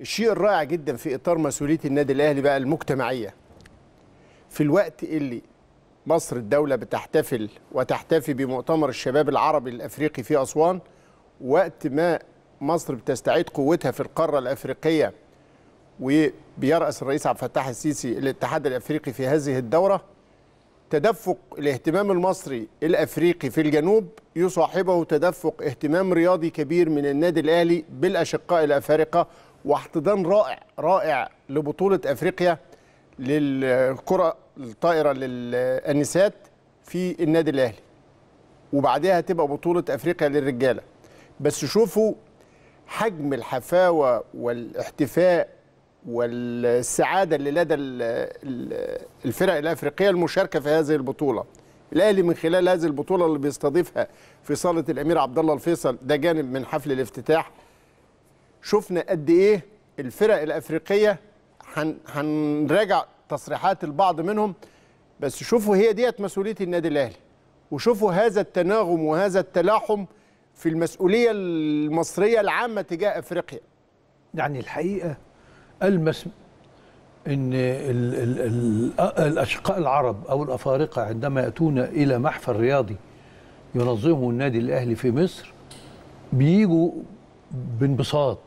الشيء الرائع جدا في اطار مسؤوليه النادي الاهلي بقى المجتمعيه في الوقت اللي مصر الدوله بتحتفل وتحتفي بمؤتمر الشباب العربي الافريقي في اسوان وقت ما مصر بتستعيد قوتها في القاره الافريقيه وبيرأس الرئيس عبد الفتاح السيسي الاتحاد الافريقي في هذه الدوره تدفق الاهتمام المصري الافريقي في الجنوب يصاحبه تدفق اهتمام رياضي كبير من النادي الاهلي بالاشقاء الافارقه واحتضان رائع رائع لبطوله افريقيا للكره الطائره للانسات في النادي الاهلي وبعدها هتبقى بطوله افريقيا للرجاله بس شوفوا حجم الحفاوه والاحتفاء والسعاده اللي لدى الفرق الافريقيه المشاركه في هذه البطوله الاهلي من خلال هذه البطوله اللي بيستضيفها في صاله الامير عبد الله الفيصل ده جانب من حفل الافتتاح شفنا قد ايه الفرق الافريقيه هنراجع تصريحات البعض منهم بس شوفوا هي ديت مسؤوليه النادي الاهلي وشوفوا هذا التناغم وهذا التلاحم في المسؤوليه المصريه العامه تجاه افريقيا يعني الحقيقه المس ان الـ الـ الـ الاشقاء العرب او الافارقه عندما ياتون الى محفل رياضي ينظمه النادي الاهلي في مصر بيجوا بانبساط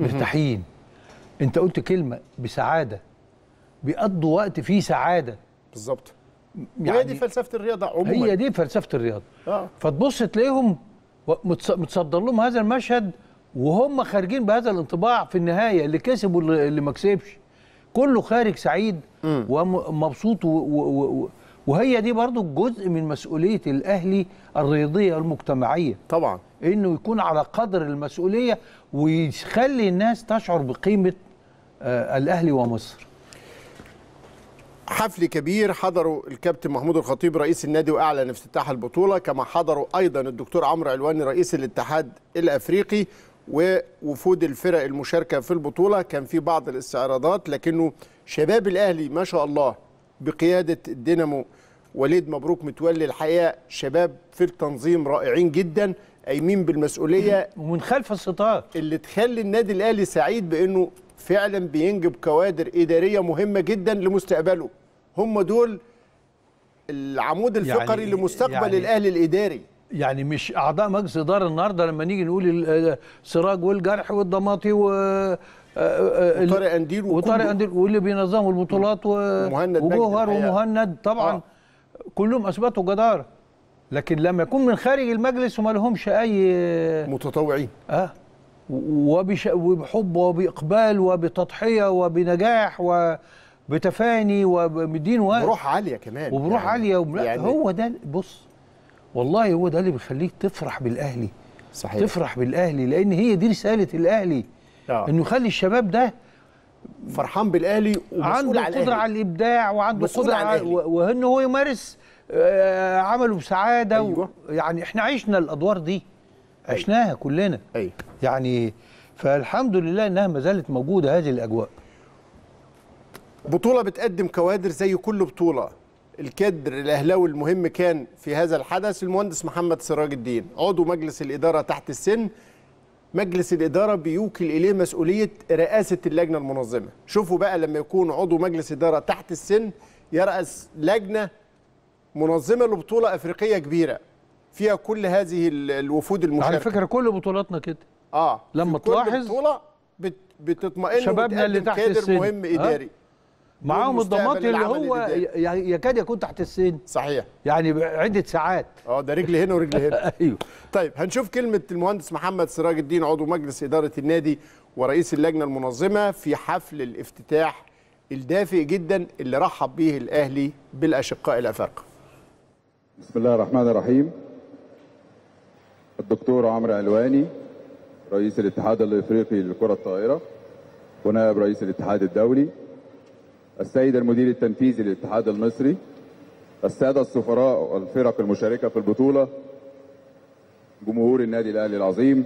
مرتاحين انت قلت كلمه بسعاده بيقضوا وقت فيه سعاده بالظبط يعني هي دي فلسفه الرياضه عموما هي دي فلسفه الرياضه آه. فتبص تلاقيهم متصدر لهم هذا المشهد وهم خارجين بهذا الانطباع في النهايه اللي كسب واللي ما كسبش كله خارج سعيد ومبسوط وهي دي برضو جزء من مسؤوليه الاهلي الرياضيه المجتمعيه طبعا انه يكون على قدر المسؤوليه ويخلي الناس تشعر بقيمه آه، الاهلي ومصر حفل كبير حضره الكابتن محمود الخطيب رئيس النادي واعلن افتتاح البطوله كما حضره ايضا الدكتور عمرو علواني رئيس الاتحاد الافريقي ووفود الفرق المشاركه في البطوله كان في بعض الاستعراضات لكنه شباب الاهلي ما شاء الله بقياده الدينامو وليد مبروك متولي الحقيقه شباب في التنظيم رائعين جدا قايمين بالمسؤوليه ومن خلف الستار اللي تخلي النادي الاهلي سعيد بانه فعلا بينجب كوادر اداريه مهمه جدا لمستقبله هم دول العمود يعني الفقري يعني لمستقبل يعني الاهلي الاداري يعني مش اعضاء مجلس اداره النهارده لما نيجي نقول آه، سراج والجرح والضماطي و آه، آه، وطارق انديل وطارق انديل واللي بينظموا البطولات و... ومهند وجوهر ومهند طبعا آه. كلهم اثبتوا جداره لكن لما يكون من خارج المجلس وما لهمش اي متطوعين اه وبش... وبحب وباقبال وبتضحيه وبنجاح وبتفاني وبدين وقت بروح عاليه كمان وبروح يعني عاليه وب... يعني هو ده بص والله هو ده اللي بيخليك تفرح بالاهلي صحيح تفرح بالاهلي لان هي دي رساله الاهلي آه. انه يخلي الشباب ده فرحان بالاهلي ومسؤول عنده قدره على, على الابداع وعنده قدره على وانه هو يمارس آه، عملوا سعاده أيوة. يعني احنا عشنا الادوار دي أيوة. عشناها كلنا أيوة. يعني فالحمد لله انها ما زالت موجوده هذه الاجواء بطوله بتقدم كوادر زي كل بطوله الكادر الاهلاوي المهم كان في هذا الحدث المهندس محمد سراج الدين عضو مجلس الاداره تحت السن مجلس الاداره بيوكل اليه مسؤوليه رئاسه اللجنه المنظمه شوفوا بقى لما يكون عضو مجلس اداره تحت السن يرأس لجنه منظمه لبطوله افريقيه كبيره فيها كل هذه الوفود المشاركه على فكره كل بطولاتنا كده اه لما تلاحظ بطوله بت بتطمئن شبابنا اللي تحت كادر السن مهم آه؟ اداري معاهم الضماطي اللي هو يعني يكاد يكون تحت السن صحيح يعني عده ساعات اه ده رجل هنا ورجل هنا ايوه طيب هنشوف كلمه المهندس محمد سراج الدين عضو مجلس اداره النادي ورئيس اللجنه المنظمه في حفل الافتتاح الدافئ جدا اللي رحب به الاهلي بالاشقاء الافارقه بسم الله الرحمن الرحيم الدكتور عمرو علواني رئيس الاتحاد الافريقي للكره الطائره ونائب رئيس الاتحاد الدولي السيد المدير التنفيذي للاتحاد المصري الساده السفراء والفرق المشاركه في البطوله جمهور النادي الاهلي العظيم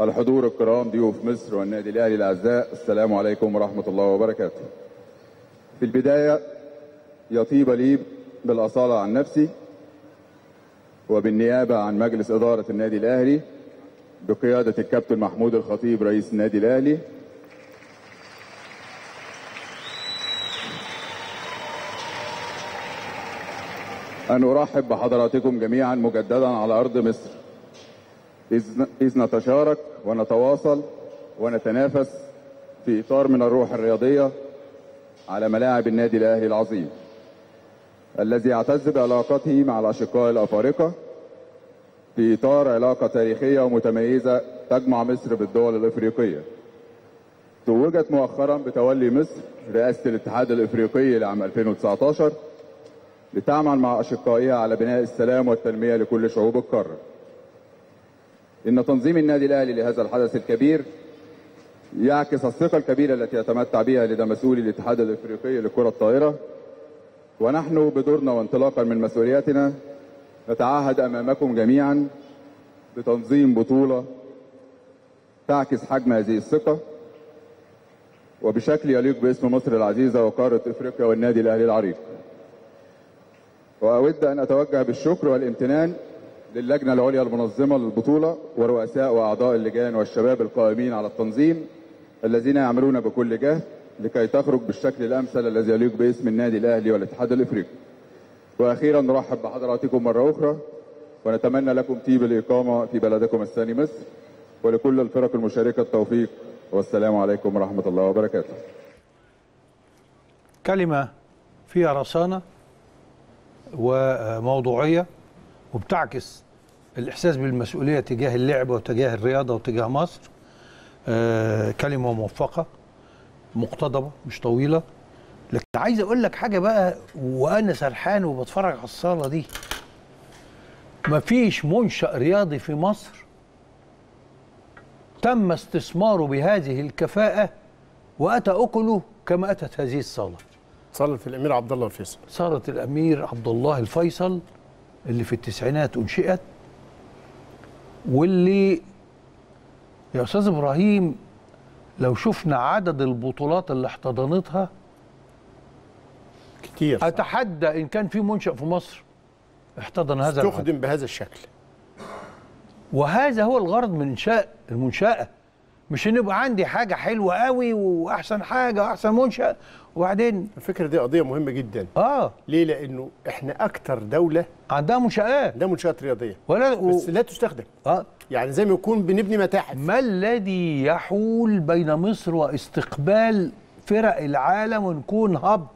الحضور الكرام ضيوف مصر والنادي الاهلي الاعزاء السلام عليكم ورحمه الله وبركاته في البدايه يطيب لي بالأصالة عن نفسي وبالنيابة عن مجلس إدارة النادي الأهلي بقيادة الكابتن محمود الخطيب رئيس النادي الأهلي أن أرحب بحضراتكم جميعا مجددا على أرض مصر إذ نتشارك ونتواصل ونتنافس في إطار من الروح الرياضية على ملاعب النادي الأهلي العظيم الذي يعتز بعلاقته مع الأشقاء الأفارقة في إطار علاقة تاريخية ومتميزة تجمع مصر بالدول الإفريقية توجت مؤخرا بتولي مصر رئاسة الاتحاد الإفريقي لعام 2019 لتعمل مع أشقائها على بناء السلام والتنمية لكل شعوب القارة إن تنظيم النادي الأهلي لهذا الحدث الكبير يعكس الثقة الكبيرة التي يتمتع بها لدى مسؤولي الاتحاد الإفريقي لكرة الطائرة ونحن بدورنا وانطلاقا من مسؤولياتنا نتعهد امامكم جميعا بتنظيم بطوله تعكس حجم هذه الثقه وبشكل يليق باسم مصر العزيزه وقاره افريقيا والنادي الاهلي العريق. واود ان اتوجه بالشكر والامتنان للجنه العليا المنظمه للبطوله ورؤساء واعضاء اللجان والشباب القائمين على التنظيم الذين يعملون بكل جهد لكي تخرج بالشكل الامثل الذي يليق باسم النادي الاهلي والاتحاد الافريقي. واخيرا نرحب بحضراتكم مره اخرى ونتمنى لكم طيب الاقامه في بلدكم الثاني مصر ولكل الفرق المشاركه التوفيق والسلام عليكم ورحمه الله وبركاته. كلمه فيها رصانه وموضوعيه وبتعكس الاحساس بالمسؤوليه تجاه اللعبه وتجاه الرياضه وتجاه مصر. آه، كلمه موفقه مقتضبه مش طويله لكن عايز اقول لك حاجه بقى وانا سرحان وبتفرج على الصاله دي مفيش منشا رياضي في مصر تم استثماره بهذه الكفاءه واتى اكله كما اتت هذه الصاله صاله الامير عبد الله الفيصل صاله الامير عبد الله الفيصل اللي في التسعينات انشئت واللي يا استاذ ابراهيم لو شفنا عدد البطولات اللي احتضنتها كتير صح. اتحدى ان كان في منشأ في مصر احتضن هذا استخدم بهذا الشكل وهذا هو الغرض من انشاء المنشاه مش ان يبقى عندي حاجه حلوه قوي واحسن حاجه واحسن منشأ وبعدين الفكره دي قضيه مهمه جدا اه ليه لانه احنا اكتر دوله عندها منشآت عندها منشآت رياضيه ولا و... بس لا تستخدم اه يعني زي ما يكون بنبني متاحف ما الذي يحول بين مصر واستقبال فرق العالم ونكون هب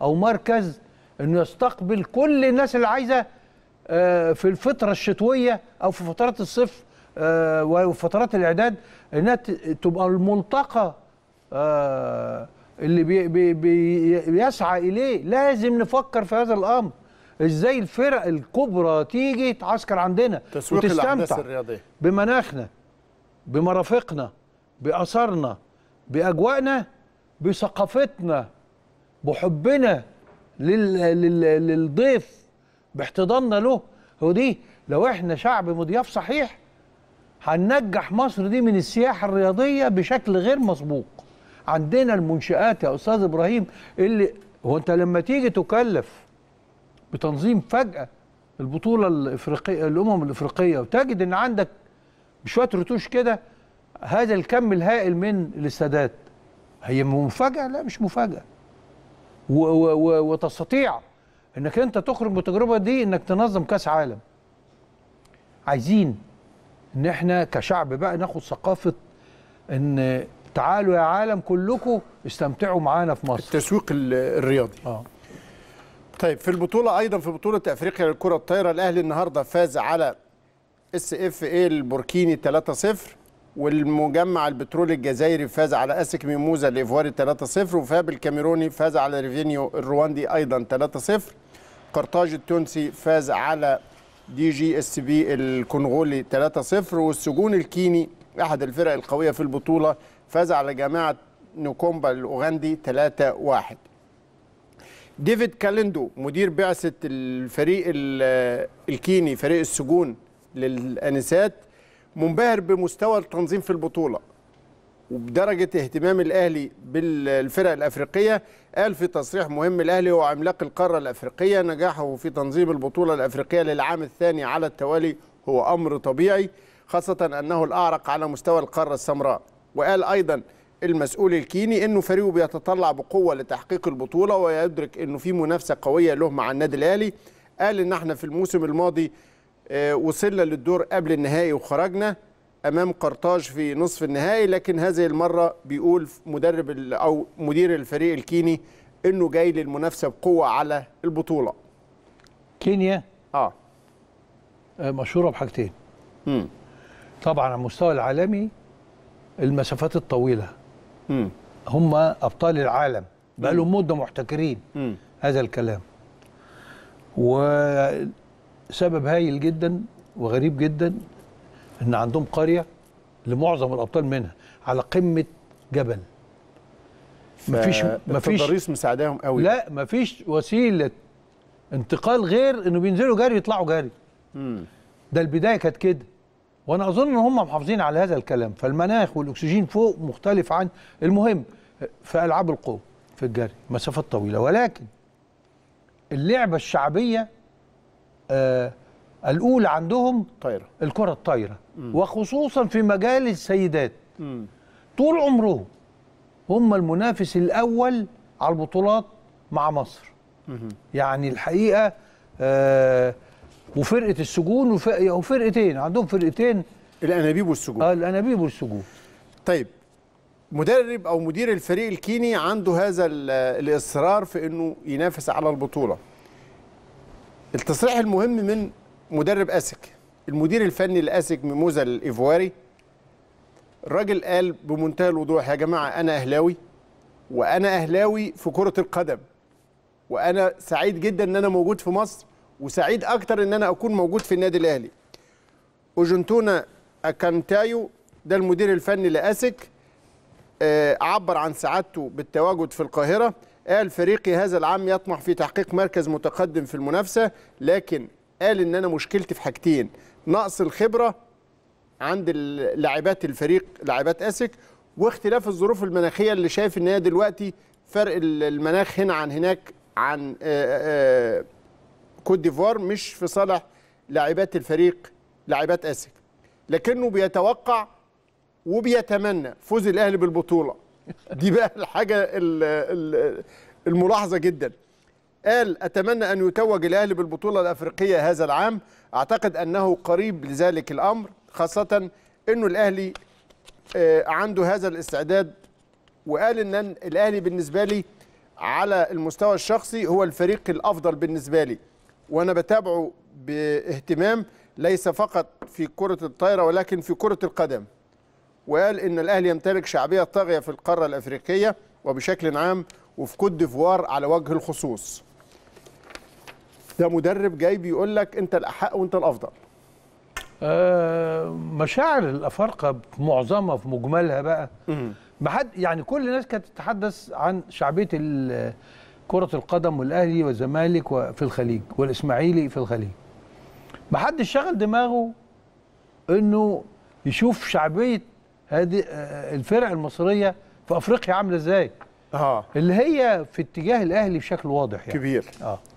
او مركز انه يستقبل كل الناس اللي عايزه آه، في الفتره الشتويه او في فترات الصيف آه، وفترات الاعداد انها تبقى الملتقى آه، اللي بي بي بيسعى اليه لازم نفكر في هذا الامر ازاي الفرق الكبرى تيجي تعسكر عندنا تسويق وتستمتع الرياضية. بمناخنا بمرافقنا باثارنا باجواءنا بثقافتنا بحبنا للضيف باحتضاننا له هو دي لو احنا شعب مضياف صحيح هننجح مصر دي من السياحه الرياضيه بشكل غير مسبوق عندنا المنشآت يا استاذ ابراهيم اللي هو انت لما تيجي تكلف بتنظيم فجاه البطوله الافريقيه الامم الافريقيه وتجد ان عندك بشويه رتوش كده هذا الكم الهائل من الاستادات هي مفاجاه لا مش مفاجاه و و و وتستطيع انك انت تخرج بتجربه دي انك تنظم كاس عالم عايزين ان احنا كشعب بقى ناخد ثقافه ان تعالوا يا عالم كلكم استمتعوا معانا في مصر التسويق الرياضي اه طيب في البطوله ايضا في بطوله افريقيا للكره الطايره الاهلي النهارده فاز على اس اف اي البوركيني 3-0 والمجمع البترولي الجزائري فاز على اسك ميموزا الايفواري 3-0 وفاب الكاميروني فاز على ريفينيو الرواندي ايضا 3-0 قرطاج التونسي فاز على دي جي اس بي الكونغولي 3-0 والسجون الكيني احد الفرق القويه في البطوله فاز على جامعه نوكومبا الاوغندي 3-1 ديفيد كاليندو مدير بعثه الفريق الكيني فريق السجون للانسات منبهر بمستوى التنظيم في البطوله وبدرجه اهتمام الاهلي بالفرق الافريقيه قال في تصريح مهم الاهلي هو عملاق القاره الافريقيه نجاحه في تنظيم البطوله الافريقيه للعام الثاني على التوالي هو امر طبيعي خاصه انه الاعرق على مستوى القاره السمراء وقال ايضا المسؤول الكيني انه فريقه بيتطلع بقوه لتحقيق البطوله ويدرك انه في منافسه قويه له مع النادي الاهلي قال ان احنا في الموسم الماضي آه، وصلنا للدور قبل النهائي وخرجنا امام قرطاج في نصف النهائي لكن هذه المره بيقول مدرب او مدير الفريق الكيني انه جاي للمنافسه بقوه على البطوله كينيا آه. اه مشهوره بحاجتين مم. طبعا على المستوى العالمي المسافات الطويله مم. هم ابطال العالم بقى لهم مده محتكرين مم. هذا الكلام وسبب هايل جدا وغريب جدا ان عندهم قريه لمعظم الابطال منها على قمه جبل مفيش مفيش التضاريس مساعداهم قوي لا مفيش وسيله انتقال غير انه بينزلوا جري يطلعوا جري مم. ده البدايه كانت كده وانا اظن ان هم محافظين على هذا الكلام فالمناخ والاكسجين فوق مختلف عن المهم في العاب القوه في الجري مسافات طويله ولكن اللعبه الشعبيه آه الاولى عندهم طايره الكره الطايره وخصوصا في مجال السيدات م. طول عمرهم هم المنافس الاول على البطولات مع مصر م. يعني الحقيقه آه وفرقه السجون وفرقتين عندهم فرقتين الانابيب والسجون اه الانابيب والسجون طيب مدرب او مدير الفريق الكيني عنده هذا الاصرار في انه ينافس على البطوله التصريح المهم من مدرب اسك المدير الفني لاسك ميموزا الايفواري الراجل قال بمنتهى الوضوح يا جماعه انا اهلاوي وانا اهلاوي في كره القدم وانا سعيد جدا ان انا موجود في مصر وسعيد اكتر ان انا اكون موجود في النادي الاهلي اوجنتونا اكانتايو ده المدير الفني لاسك آه، عبر عن سعادته بالتواجد في القاهره قال فريقي هذا العام يطمح في تحقيق مركز متقدم في المنافسه لكن قال ان انا مشكلتي في حاجتين نقص الخبره عند لاعبات الفريق لاعبات اسك واختلاف الظروف المناخيه اللي شايف ان هي دلوقتي فرق المناخ هنا عن هناك عن كوت ديفوار مش في صالح لاعبات الفريق لاعبات اسك لكنه بيتوقع وبيتمنى فوز الاهلي بالبطوله دي بقى الحاجه الملاحظه جدا قال أتمنى أن يتوج الأهلي بالبطولة الأفريقية هذا العام أعتقد أنه قريب لذلك الأمر خاصة أنه الأهلي آه، عنده هذا الاستعداد وقال أن الأهلي بالنسبة لي على المستوى الشخصي هو الفريق الأفضل بالنسبة لي وأنا بتابعه باهتمام ليس فقط في كرة الطايرة ولكن في كرة القدم وقال أن الأهلي يمتلك شعبية طاغية في القارة الأفريقية وبشكل عام وفي كوت ديفوار على وجه الخصوص ده مدرب جاي بيقول لك انت الاحق وانت الافضل آه مشاعر الافارقه معظمها في مجملها بقى ما حد يعني كل الناس كانت تتحدث عن شعبيه كره القدم والاهلي والزمالك في الخليج والاسماعيلي في الخليج ما حدش شغل دماغه انه يشوف شعبيه هذه آه، الفرق المصريه في افريقيا عامله ازاي اه اللي هي في اتجاه الاهلي بشكل واضح يعني كبير اه